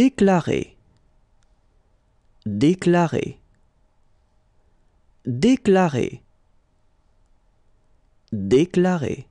Déclarer. Déclarer. Déclarer. Déclarer.